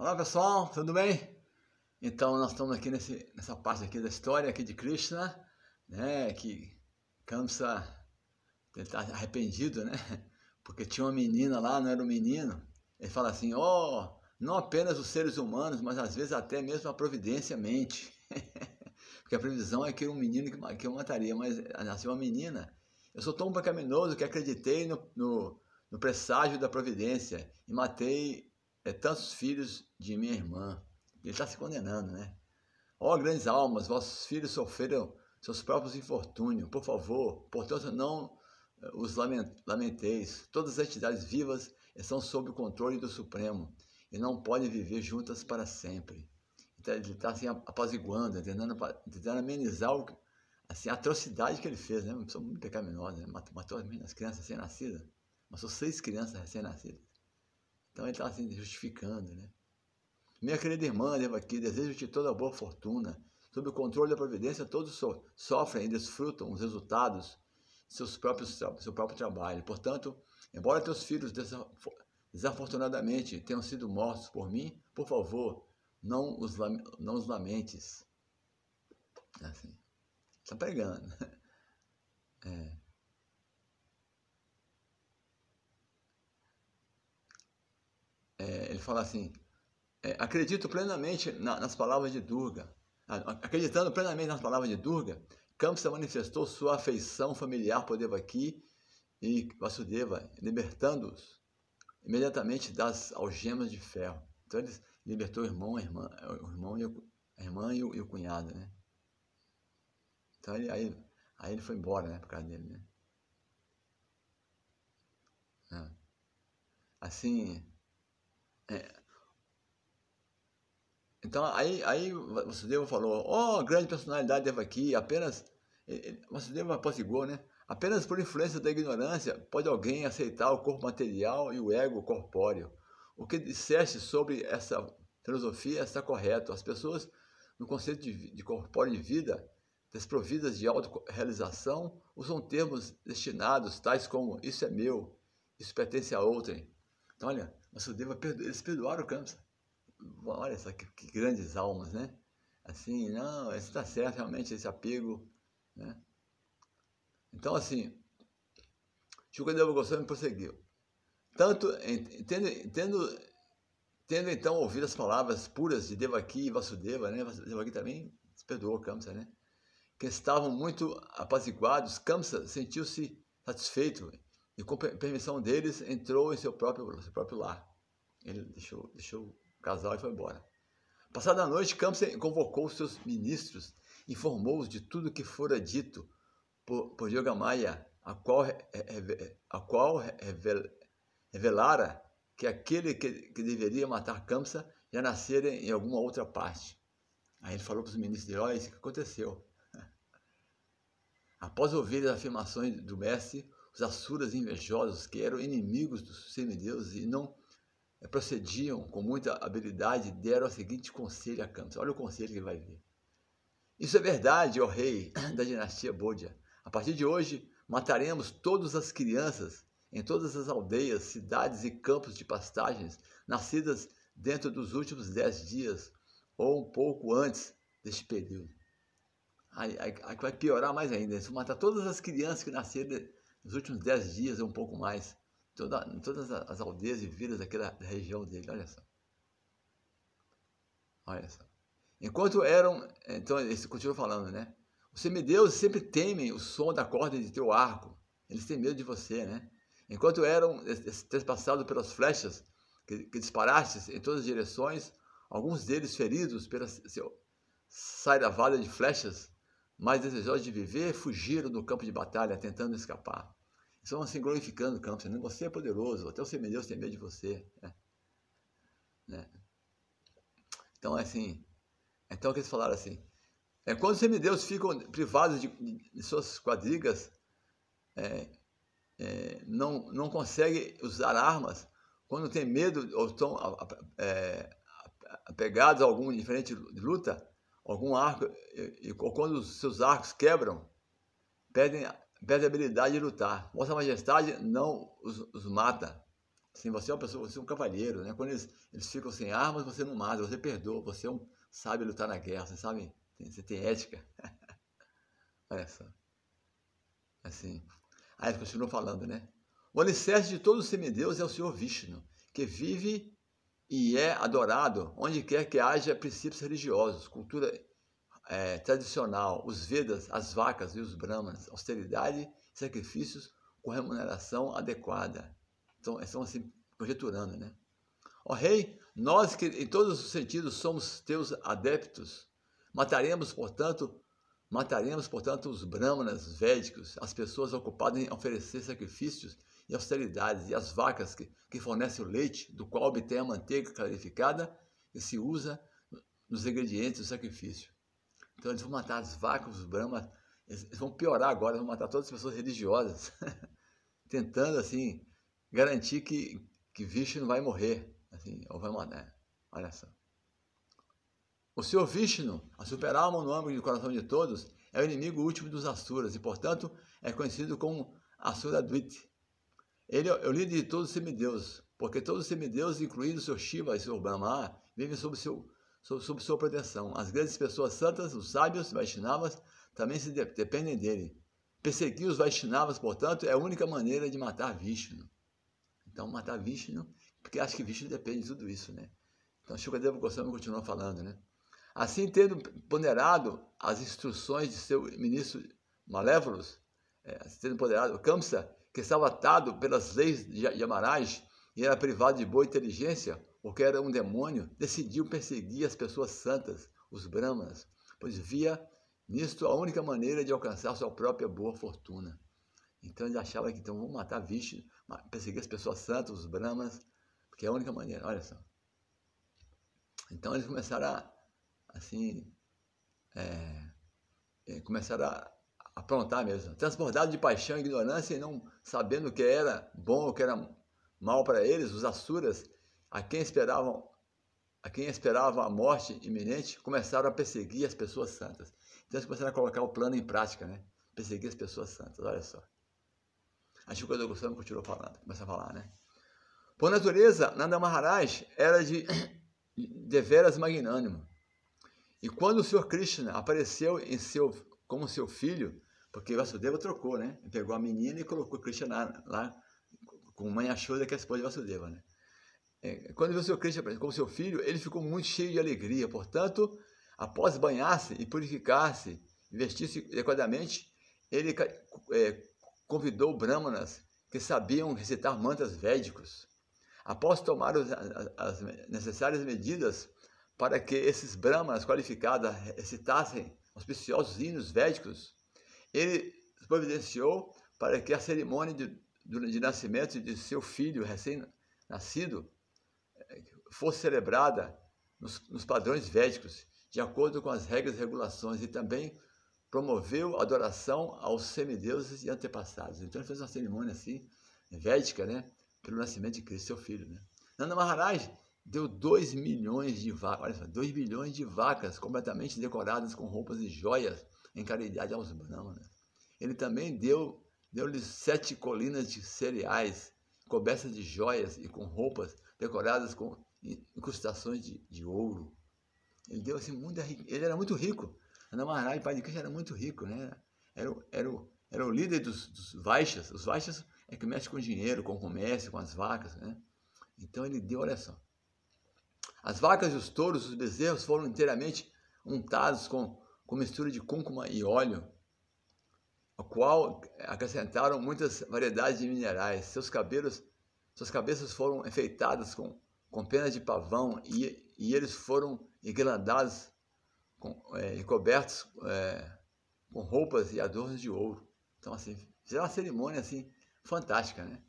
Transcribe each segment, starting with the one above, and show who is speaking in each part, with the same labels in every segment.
Speaker 1: Olá pessoal, tudo bem? Então nós estamos aqui nesse, nessa parte aqui da história aqui de Krishna, né? Que Kamsa está arrependido, né? Porque tinha uma menina lá, não era um menino. Ele fala assim, ó, oh, não apenas os seres humanos, mas às vezes até mesmo a providência mente. Porque a previsão é que um menino que, que eu mataria, mas nasceu assim, uma menina. Eu sou tão pecaminoso que acreditei no, no, no presságio da providência e matei é, tantos filhos de minha irmã. Ele está se condenando, né? Ó grandes almas, vossos filhos sofreram seus próprios infortúnios. Por favor, portanto, não eh, os lamenteis. Todas as entidades vivas estão sob o controle do Supremo e não podem viver juntas para sempre. Então, ele está assim, apaziguando, tentando, tentando amenizar o, assim, a atrocidade que ele fez, né? Uma pessoa muito pecaminosa, né? matou, matou as crianças recém-nascidas. Matou seis crianças recém-nascidas. Então ele estava tá se justificando, né? Minha querida irmã, Eva aqui, desejo-te toda boa fortuna. Sob o controle da providência, todos so sofrem e desfrutam os resultados de seus próprios seu próprio trabalho. Portanto, embora teus filhos desafortunadamente tenham sido mortos por mim, por favor, não os, não os lamentes. Assim, está pregando. É. é, ele fala assim, é, acredito plenamente na, nas palavras de Durga. Ah, acreditando plenamente nas palavras de Durga, Kamsa manifestou sua afeição familiar por Devaki e Vasudeva, libertando-os imediatamente das algemas de ferro. Então ele libertou o irmão, a irmã, o irmão e o, a irmã e o, e o cunhado, né? Então ele, aí, aí ele foi embora, né, por causa dele, né? Ah. Assim, é. Então aí, aí Vasudeva falou, ó, oh, grande personalidade deva aqui, apenas. você Vasudeva prosseguiu, né? Apenas por influência da ignorância pode alguém aceitar o corpo material e o ego corpóreo. O que disseste sobre essa filosofia está correto. As pessoas, no conceito de, de corpóreo de vida, desprovidas de autorrealização, usam termos destinados, tais como isso é meu, isso pertence a outrem. Então, olha, Vasudeva, perdo... eles perdoaram o Kamsa. Olha só que, que, grandes almas, né? Assim, não, isso está certo, realmente, esse apego, né? Então, assim, Shukadeva Goswami prosseguiu. Tanto, tendo, tendo, tendo então ouvido as palavras puras de Devaki e Vasudeva, né? Devaki também perdoou Kamsa, né? Que estavam muito apaziguados, Kamsa sentiu-se satisfeito e com permissão deles entrou em seu próprio, seu próprio lar. Ele deixou, deixou o casal e foi embora. Passada a noite, Campos convocou seus ministros, informou-os de tudo que fora dito por, por Yogamaya, a qual, a qual revelara que aquele que, que deveria matar Kamsa já nascera em alguma outra parte. Aí ele falou para os ministros de Heróis o que aconteceu. Após ouvir as afirmações do mestre, os assuras invejosos, que eram inimigos dos semideuses e não eh, procediam com muita habilidade, deram o seguinte conselho a Kamsa: Olha o conselho que vai vir. Isso é verdade, ó rei da dinastia Bodia. A partir de hoje, mataremos todas as crianças em todas as aldeias, cidades e campos de pastagens, nascidas dentro dos últimos dez dias ou um pouco antes deste período. Aí, aí, aí vai piorar mais ainda. Isso matar todas as crianças que nasceram nos últimos dez dias, é um pouco mais, toda, em todas as aldeias e vilas daquela região dele. Olha só. Olha só. Enquanto eram. Então, ele continua falando, né? Os semideuses sempre temem o som da corda de teu arco. Eles têm medo de você, né? Enquanto eram trespassados pelas flechas que, que disparastes em todas as direções, alguns deles feridos pela vaga de flechas mais desejosos de viver, fugiram do campo de batalha, tentando escapar. Estão se glorificando o campo, dizendo, você é poderoso, até o semideus tem medo de você. Né? né? Então, é assim, então que eles falaram assim, é quando os semideus ficam privados de, de suas quadrigas, é, é, não, não conseguem usar armas, quando tem medo ou estão é, apegados a algum diferente de luta, Algum arco, e, e quando os seus arcos quebram, perdem, perdem a habilidade de lutar. Vossa Majestade não os, os mata. Assim, você é uma pessoa, você é um cavalheiro, né? Quando eles, eles ficam sem armas, você não mata, você perdoa, você é um, sabe lutar na guerra, você sabe, você tem ética. Olha só. Assim. Aí ele continua falando, né? O alicerce de todos os semideus é o Senhor Vishnu, que vive e é adorado onde quer que haja princípios religiosos, cultura é, tradicional, os Vedas, as vacas e os Brahmanas, austeridade, sacrifícios com remuneração adequada. Então, estão assim conjeturando, né? Ó Rei, nós que em todos os sentidos somos teus adeptos, mataremos, portanto, mataremos, portanto, os Brahmanas védicos, as pessoas ocupadas em oferecer sacrifícios e austeridades, e as vacas que, que fornecem o leite, do qual obtém a manteiga clarificada e se usa nos ingredientes do sacrifício. Então eles vão matar as vacas, os brahmas, eles vão piorar agora, vão matar todas as pessoas religiosas, tentando assim garantir que, que Vishnu vai morrer, assim, ou vai morrer. Né? Olha só. O Senhor Vishnu, a super-alma no âmbito do coração de todos, é o inimigo último dos Asuras e, portanto, é conhecido como Asura Dwiti. Ele é o líder de todos os semideuses, porque todos os semideuses, incluindo o seu Shiva e o seu Brahma, vivem sob, seu, sob, sob sua proteção. As grandes pessoas santas, os sábios Vaishnavas, também se de, dependem dele. Perseguir os Vaishnavas, portanto, é a única maneira de matar Vishnu. Então, matar Vishnu, porque acho que Vishnu depende de tudo isso, né? Então, Shukadeva Goswami continua falando, né? Assim, tendo ponderado as instruções de seu ministro Malévolos, é, assim, tendo ponderado Kamsa, que estava atado pelas leis de Amaraj e era privado de boa inteligência, porque era um demônio, decidiu perseguir as pessoas santas, os Brahmanas, pois via nisto a única maneira de alcançar sua própria boa fortuna. Então ele achava que então vamos matar Vishnu, perseguir as pessoas santas, os Brahmas, porque é a única maneira, olha só. Então eles começaram a, assim, é, é começaram a aprontar mesmo. Transbordado de paixão e ignorância e não sabendo o que era bom ou o que era mal para eles, os assuras, a quem esperavam a quem esperava a morte iminente, começaram a perseguir as pessoas santas. Então eles começaram a colocar o plano em prática, né? Perseguir as pessoas santas, olha só. A Chico do Gustavo continuou falando, começa a falar, né? Por natureza, Nanda Maharaj era de, deveras magnânimo. E quando o Senhor Krishna apareceu em seu, como seu filho, porque Vasudeva trocou, né? Pegou a menina e colocou Krishna lá com mãe Yashoda, que é a esposa de Vasudeva, né? É, quando viu seu Krishna com seu filho, ele ficou muito cheio de alegria. Portanto, após banhar-se e purificar-se, vestir-se adequadamente, ele é, convidou brahmanas que sabiam recitar mantas védicos. Após tomar as, as necessárias medidas para que esses brahmanas qualificados recitassem auspiciosos hinos védicos, ele providenciou para que a cerimônia de, de nascimento de seu filho recém-nascido eh, fosse celebrada nos, nos padrões védicos, de acordo com as regras e regulações, e também promoveu adoração aos semideuses e antepassados. Então ele fez uma cerimônia assim, védica, né? Pelo nascimento de Cristo, seu filho, né? Nanda Maharaj deu 2 milhões de vacas, olha só, 2 milhões de vacas completamente decoradas com roupas e joias em caridade aos não, né? Ele também deu, deu-lhes sete colinas de cereais, cobertas de joias e com roupas decoradas com incrustações de, de ouro. Ele deu assim muita ele era muito rico. Anamaraj, pai de Krishna, era muito rico, né? Era, era, o, era o líder dos, dos vaixas. Os vaixas é que mexe com dinheiro, com o comércio, com as vacas, né? Então ele deu, olha só. As vacas e os touros, os bezerros foram inteiramente untados com com mistura de cúrcuma e óleo, ao qual acrescentaram muitas variedades de minerais. Seus cabelos, suas cabeças foram enfeitadas com, com penas de pavão e, e eles foram engrandados é, e cobertos é, com roupas e adornos de ouro. Então, assim, fizeram uma cerimônia assim, fantástica, né?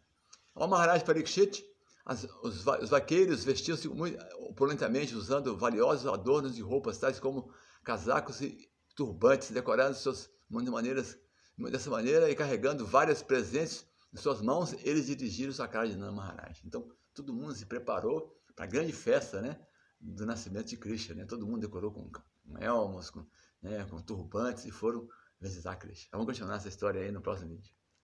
Speaker 1: O Maharaj Parikshit, as, os, os, vaqueiros vestiam-se muito eh, opulentamente usando valiosos adornos de roupas, tais como casacos e, turbantes decorados de suas de maneiras, dessa maneira e carregando várias presentes em suas mãos, eles dirigiram sua cara de Nana Maharaj. Então, todo mundo se preparou para a grande festa, né, do nascimento de Krishna, né? Todo mundo decorou com, com elmos, com, né, com turbantes e foram visitar Krishna. Vamos continuar essa história aí no próximo vídeo.